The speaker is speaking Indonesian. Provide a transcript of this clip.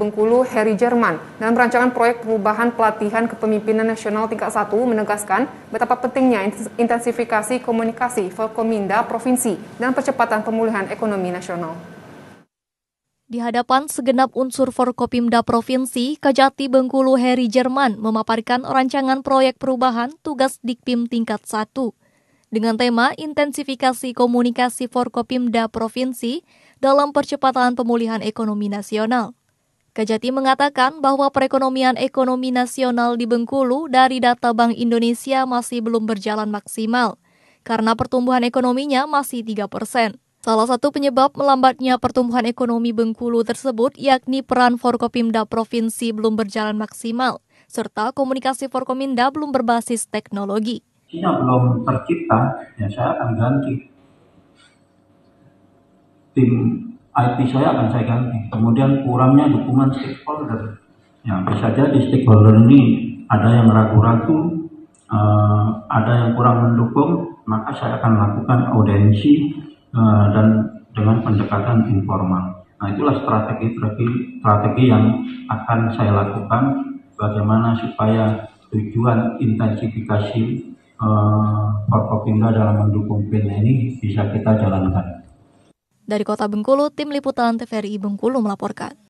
Bengkulu Heri Jerman dalam rancangan proyek perubahan pelatihan kepemimpinan nasional tingkat 1 menegaskan betapa pentingnya intensifikasi komunikasi Forkominda Provinsi dan percepatan pemulihan ekonomi nasional. Di hadapan segenap unsur Forkopimda Provinsi, Kajati Bengkulu Heri Jerman memaparkan rancangan proyek perubahan tugas Dikpim tingkat 1 dengan tema intensifikasi komunikasi Forkopimda Provinsi dalam percepatan pemulihan ekonomi nasional. Kajati mengatakan bahwa perekonomian ekonomi nasional di Bengkulu dari data Bank Indonesia masih belum berjalan maksimal karena pertumbuhan ekonominya masih 3 persen. Salah satu penyebab melambatnya pertumbuhan ekonomi Bengkulu tersebut yakni peran Forkopimda Provinsi belum berjalan maksimal, serta komunikasi Forkominda belum berbasis teknologi. Ini belum tercipta, ya saya akan ganti tim IP saya akan saya ganti. Kemudian kurangnya dukungan stakeholder. Ya, bisa jadi stakeholder ini ada yang ragu-ragu, uh, ada yang kurang mendukung, maka saya akan lakukan audiensi uh, dan dengan pendekatan informal. Nah, itulah strategi-strategi strategi yang akan saya lakukan bagaimana supaya tujuan intensifikasi uh, Forkopimda dalam mendukung PIN ini bisa kita jalankan. Dari Kota Bengkulu, Tim Liputan TVRI Bengkulu melaporkan.